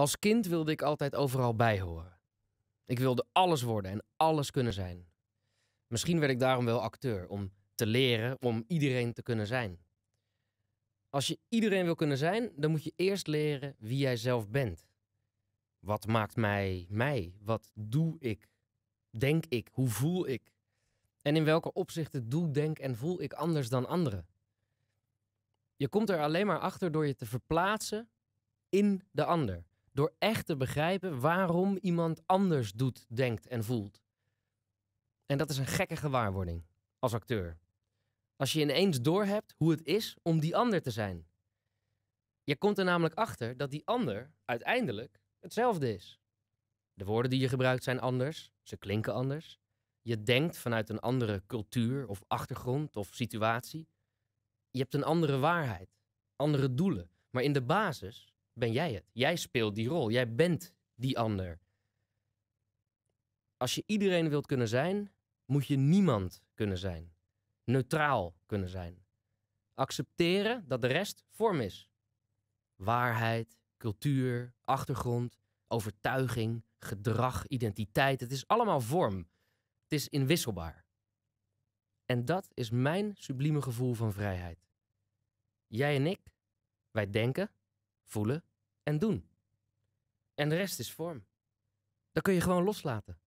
Als kind wilde ik altijd overal bij horen. Ik wilde alles worden en alles kunnen zijn. Misschien werd ik daarom wel acteur, om te leren om iedereen te kunnen zijn. Als je iedereen wil kunnen zijn, dan moet je eerst leren wie jij zelf bent. Wat maakt mij mij? Wat doe ik? Denk ik? Hoe voel ik? En in welke opzichten doe, denk en voel ik anders dan anderen? Je komt er alleen maar achter door je te verplaatsen in de ander. Door echt te begrijpen waarom iemand anders doet, denkt en voelt. En dat is een gekke gewaarwording als acteur. Als je ineens doorhebt hoe het is om die ander te zijn. Je komt er namelijk achter dat die ander uiteindelijk hetzelfde is. De woorden die je gebruikt zijn anders, ze klinken anders. Je denkt vanuit een andere cultuur of achtergrond of situatie. Je hebt een andere waarheid, andere doelen. Maar in de basis ben jij het. Jij speelt die rol. Jij bent die ander. Als je iedereen wilt kunnen zijn, moet je niemand kunnen zijn. Neutraal kunnen zijn. Accepteren dat de rest vorm is. Waarheid, cultuur, achtergrond, overtuiging, gedrag, identiteit. Het is allemaal vorm. Het is inwisselbaar. En dat is mijn sublieme gevoel van vrijheid. Jij en ik, wij denken, voelen en doen. En de rest is vorm. Dat kun je gewoon loslaten.